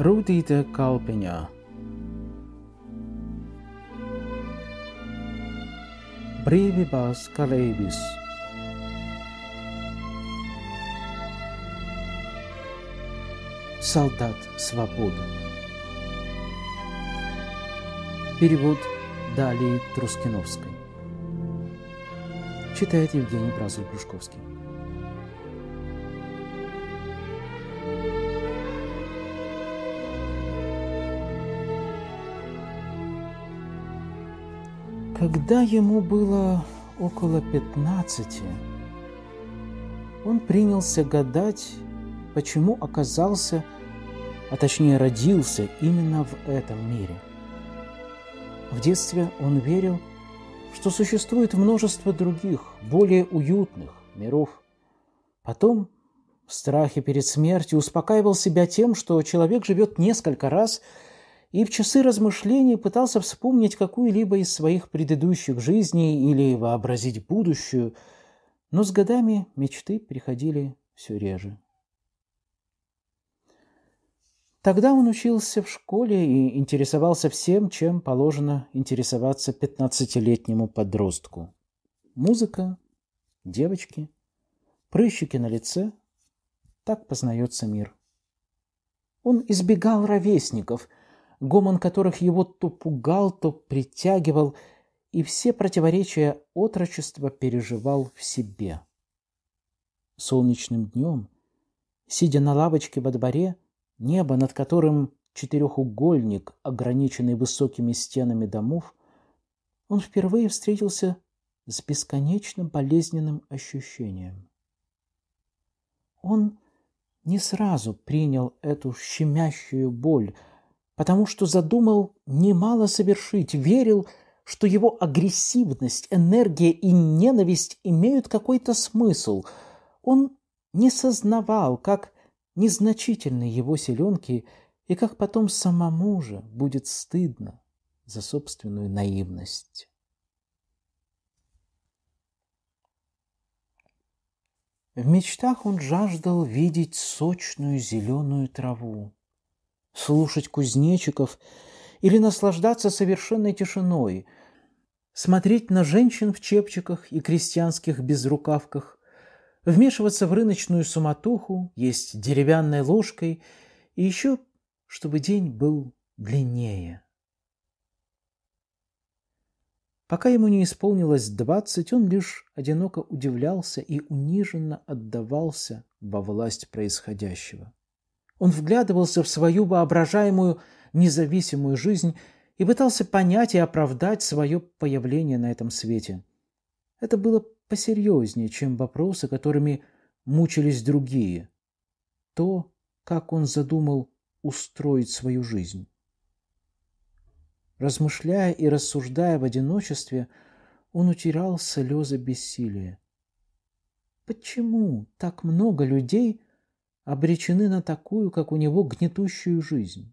Rūtīte kalpiņā. Brīvībās kareivis. Солдат свободы. Перевод Дали Трускиновской. Читает Евгений Брасов-Брюшковский. Когда ему было около пятнадцати, он принялся гадать, почему оказался, а точнее родился именно в этом мире. В детстве он верил, что существует множество других, более уютных миров. Потом в страхе перед смертью успокаивал себя тем, что человек живет несколько раз – и в часы размышлений пытался вспомнить какую-либо из своих предыдущих жизней или вообразить будущую, но с годами мечты приходили все реже. Тогда он учился в школе и интересовался всем, чем положено интересоваться 15-летнему подростку. Музыка, девочки, прыщики на лице – так познается мир. Он избегал ровесников – гомон которых его то пугал, то притягивал, и все противоречия отрочества переживал в себе. Солнечным днем, сидя на лавочке во дворе, небо, над которым четырехугольник, ограниченный высокими стенами домов, он впервые встретился с бесконечным болезненным ощущением. Он не сразу принял эту щемящую боль – потому что задумал немало совершить, верил, что его агрессивность, энергия и ненависть имеют какой-то смысл. Он не сознавал, как незначительны его селенки и как потом самому же будет стыдно за собственную наивность. В мечтах он жаждал видеть сочную зеленую траву, слушать кузнечиков или наслаждаться совершенной тишиной, смотреть на женщин в чепчиках и крестьянских безрукавках, вмешиваться в рыночную суматоху, есть деревянной ложкой, и еще, чтобы день был длиннее. Пока ему не исполнилось двадцать, он лишь одиноко удивлялся и униженно отдавался во власть происходящего. Он вглядывался в свою воображаемую независимую жизнь и пытался понять и оправдать свое появление на этом свете. Это было посерьезнее, чем вопросы, которыми мучились другие. То, как он задумал устроить свою жизнь. Размышляя и рассуждая в одиночестве, он утирал слезы бессилия. Почему так много людей обречены на такую, как у него, гнетущую жизнь.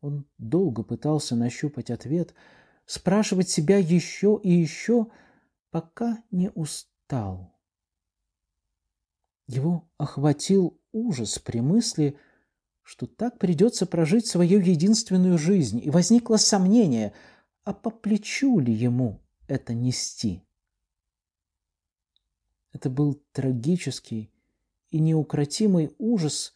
Он долго пытался нащупать ответ, спрашивать себя еще и еще, пока не устал. Его охватил ужас при мысли, что так придется прожить свою единственную жизнь, и возникло сомнение, а по плечу ли ему это нести? Это был трагический, и неукротимый ужас,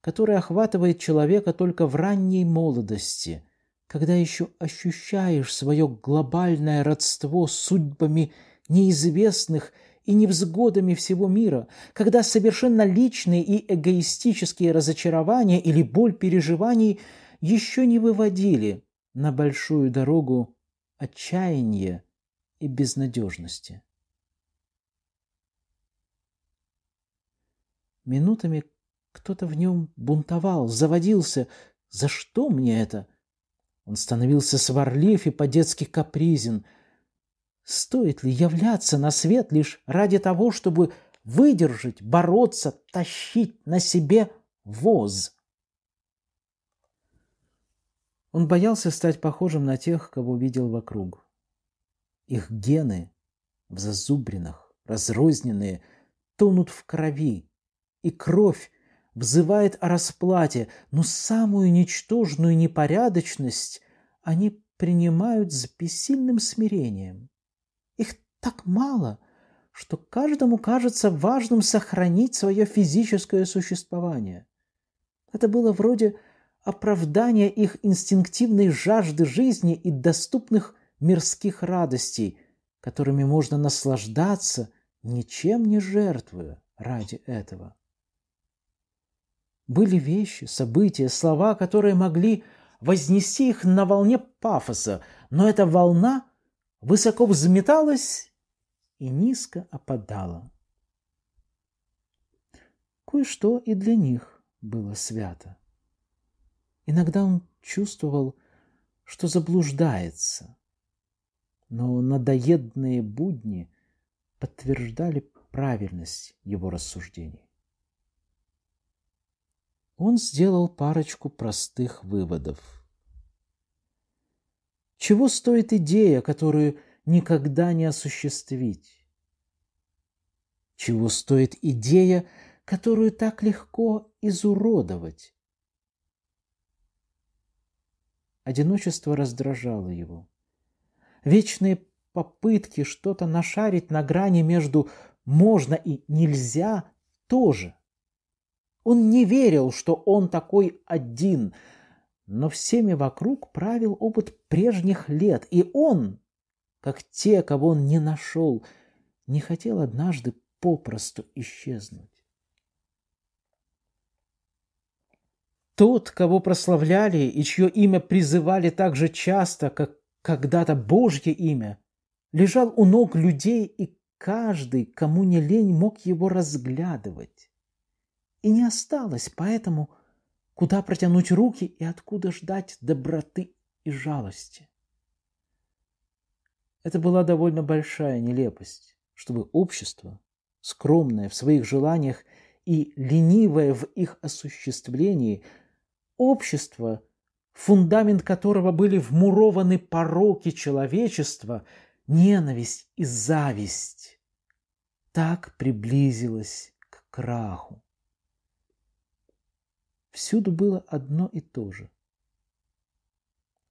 который охватывает человека только в ранней молодости, когда еще ощущаешь свое глобальное родство с судьбами неизвестных и невзгодами всего мира, когда совершенно личные и эгоистические разочарования или боль переживаний еще не выводили на большую дорогу отчаяния и безнадежности. Минутами кто-то в нем бунтовал, заводился. За что мне это? Он становился сварлив и по-детски капризен. Стоит ли являться на свет лишь ради того, чтобы выдержать, бороться, тащить на себе воз? Он боялся стать похожим на тех, кого видел вокруг. Их гены в зазубринах, разрозненные, тонут в крови, и кровь взывает о расплате, но самую ничтожную непорядочность они принимают с бессильным смирением. Их так мало, что каждому кажется важным сохранить свое физическое существование. Это было вроде оправдания их инстинктивной жажды жизни и доступных мирских радостей, которыми можно наслаждаться, ничем не жертвуя ради этого. Были вещи, события, слова, которые могли вознести их на волне пафоса, но эта волна высоко взметалась и низко опадала. Кое-что и для них было свято. Иногда он чувствовал, что заблуждается, но надоедные будни подтверждали правильность его рассуждений он сделал парочку простых выводов. Чего стоит идея, которую никогда не осуществить? Чего стоит идея, которую так легко изуродовать? Одиночество раздражало его. Вечные попытки что-то нашарить на грани между «можно» и «нельзя» тоже – он не верил, что он такой один, но всеми вокруг правил опыт прежних лет, и он, как те, кого он не нашел, не хотел однажды попросту исчезнуть. Тот, кого прославляли и чье имя призывали так же часто, как когда-то Божье имя, лежал у ног людей, и каждый, кому не лень, мог его разглядывать и не осталось, поэтому куда протянуть руки и откуда ждать доброты и жалости? Это была довольно большая нелепость, чтобы общество, скромное в своих желаниях и ленивое в их осуществлении, общество, фундамент которого были вмурованы пороки человечества, ненависть и зависть, так приблизилось к краху. Всюду было одно и то же.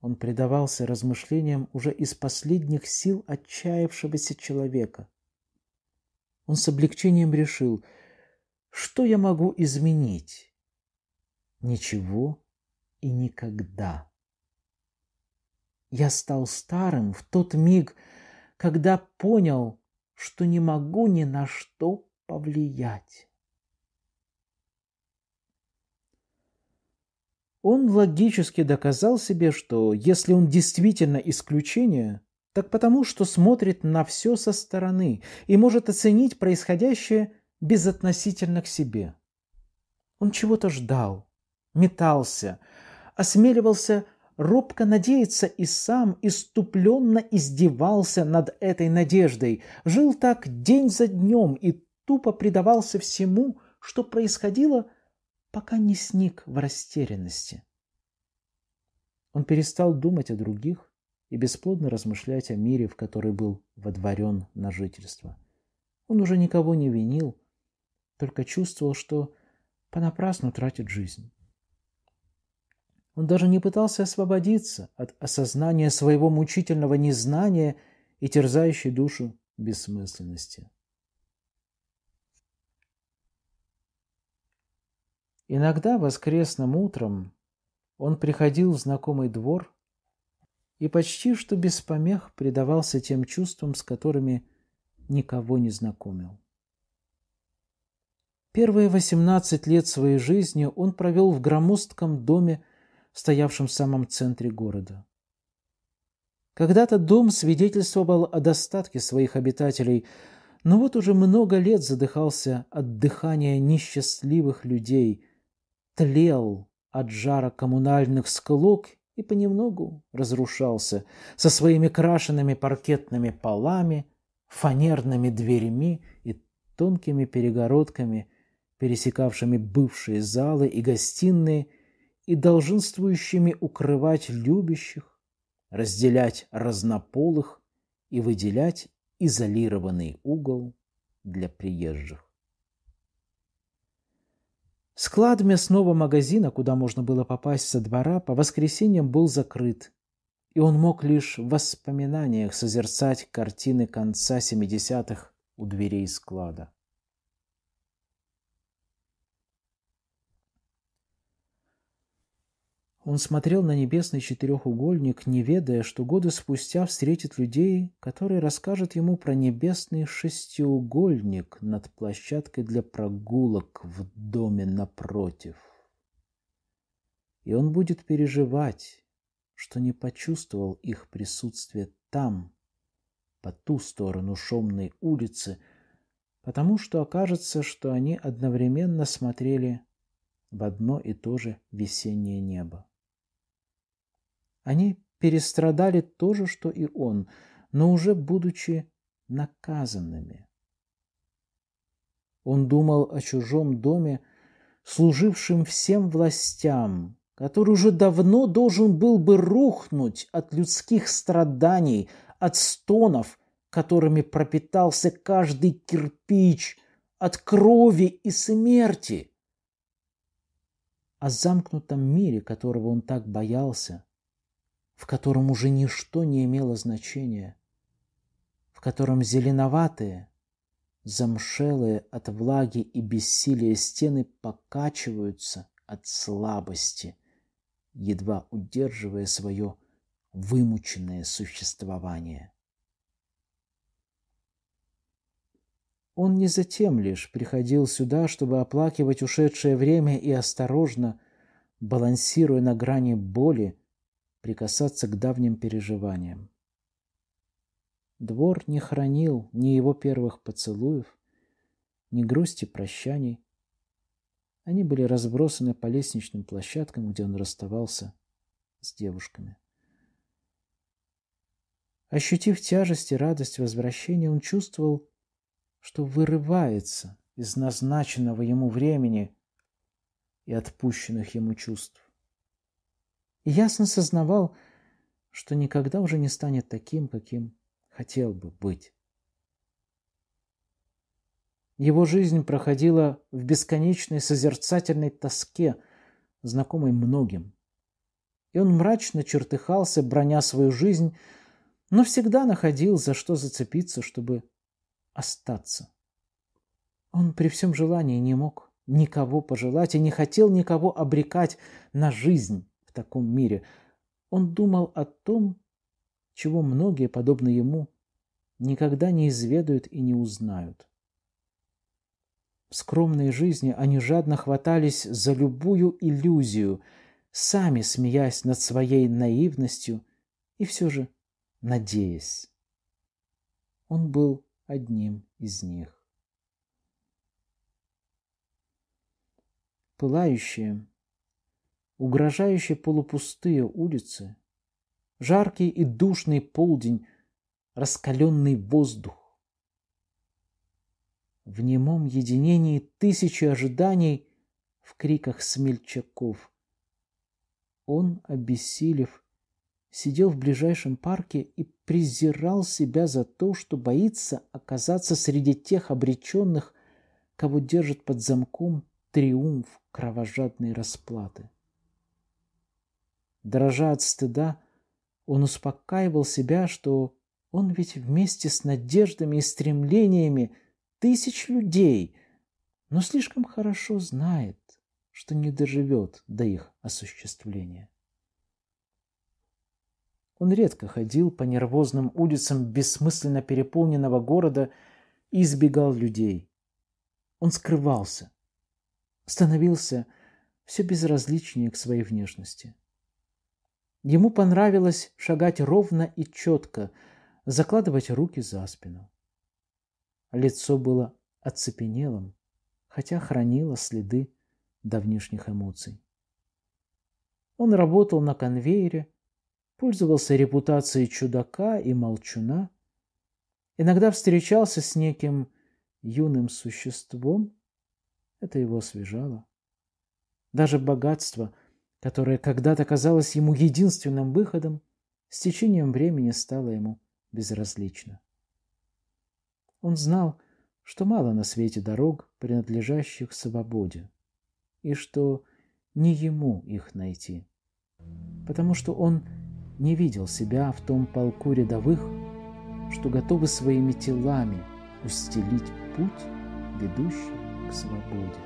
Он предавался размышлениям уже из последних сил отчаявшегося человека. Он с облегчением решил, что я могу изменить? Ничего и никогда. Я стал старым в тот миг, когда понял, что не могу ни на что повлиять. Он логически доказал себе, что если он действительно исключение, так потому что смотрит на все со стороны и может оценить происходящее безотносительно к себе. Он чего-то ждал, метался, осмеливался робко надеяться и сам иступленно издевался над этой надеждой, жил так день за днем и тупо предавался всему, что происходило – пока не сник в растерянности. Он перестал думать о других и бесплодно размышлять о мире, в который был водворен на жительство. Он уже никого не винил, только чувствовал, что понапрасну тратит жизнь. Он даже не пытался освободиться от осознания своего мучительного незнания и терзающей душу бессмысленности. Иногда воскресным утром он приходил в знакомый двор и почти что без помех предавался тем чувствам, с которыми никого не знакомил. Первые 18 лет своей жизни он провел в громоздком доме, стоявшем в самом центре города. Когда-то дом свидетельствовал о достатке своих обитателей, но вот уже много лет задыхался от дыхания несчастливых людей – тлел от жара коммунальных склок и понемногу разрушался со своими крашенными паркетными полами, фанерными дверями и тонкими перегородками, пересекавшими бывшие залы и гостиные, и долженствующими укрывать любящих, разделять разнополых и выделять изолированный угол для приезжих. Склад мясного магазина, куда можно было попасть со двора, по воскресеньям был закрыт, и он мог лишь в воспоминаниях созерцать картины конца 70-х у дверей склада. Он смотрел на небесный четырехугольник, не ведая, что годы спустя встретит людей, которые расскажут ему про небесный шестиугольник над площадкой для прогулок в доме напротив. И он будет переживать, что не почувствовал их присутствие там, по ту сторону шумной улицы, потому что окажется, что они одновременно смотрели в одно и то же весеннее небо. Они перестрадали то же, что и он, но уже будучи наказанными. Он думал о чужом доме, служившем всем властям, который уже давно должен был бы рухнуть от людских страданий, от стонов, которыми пропитался каждый кирпич, от крови и смерти. О замкнутом мире, которого он так боялся, в котором уже ничто не имело значения, в котором зеленоватые, замшелые от влаги и бессилия стены покачиваются от слабости, едва удерживая свое вымученное существование. Он не затем лишь приходил сюда, чтобы оплакивать ушедшее время и осторожно, балансируя на грани боли, прикасаться к давним переживаниям. Двор не хранил ни его первых поцелуев, ни грусти прощаний. Они были разбросаны по лестничным площадкам, где он расставался с девушками. Ощутив тяжесть и радость возвращения, он чувствовал, что вырывается из назначенного ему времени и отпущенных ему чувств и ясно сознавал, что никогда уже не станет таким, каким хотел бы быть. Его жизнь проходила в бесконечной созерцательной тоске, знакомой многим. И он мрачно чертыхался, броня свою жизнь, но всегда находил, за что зацепиться, чтобы остаться. Он при всем желании не мог никого пожелать и не хотел никого обрекать на жизнь в таком мире. Он думал о том, чего многие, подобно ему, никогда не изведают и не узнают. В скромной жизни они жадно хватались за любую иллюзию, сами смеясь над своей наивностью и все же надеясь. Он был одним из них. Пылающие, угрожающие полупустые улицы, жаркий и душный полдень, раскаленный воздух. В немом единении тысячи ожиданий в криках смельчаков. Он, обессилев, сидел в ближайшем парке и презирал себя за то, что боится оказаться среди тех обреченных, кого держит под замком триумф кровожадной расплаты. Дрожа от стыда, он успокаивал себя, что он ведь вместе с надеждами и стремлениями тысяч людей, но слишком хорошо знает, что не доживет до их осуществления. Он редко ходил по нервозным улицам бессмысленно переполненного города и избегал людей. Он скрывался, становился все безразличнее к своей внешности. Ему понравилось шагать ровно и четко, закладывать руки за спину. Лицо было оцепенелым, хотя хранило следы давнишних эмоций. Он работал на конвейере, пользовался репутацией чудака и молчуна, иногда встречался с неким юным существом, это его освежало. Даже богатство которое когда-то казалось ему единственным выходом, с течением времени стало ему безразлично. Он знал, что мало на свете дорог, принадлежащих свободе, и что не ему их найти, потому что он не видел себя в том полку рядовых, что готовы своими телами устелить путь, ведущий к свободе.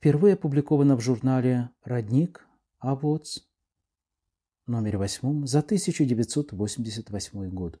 впервые опубликована в журнале «Родник Авоц» номер 8 за 1988 год.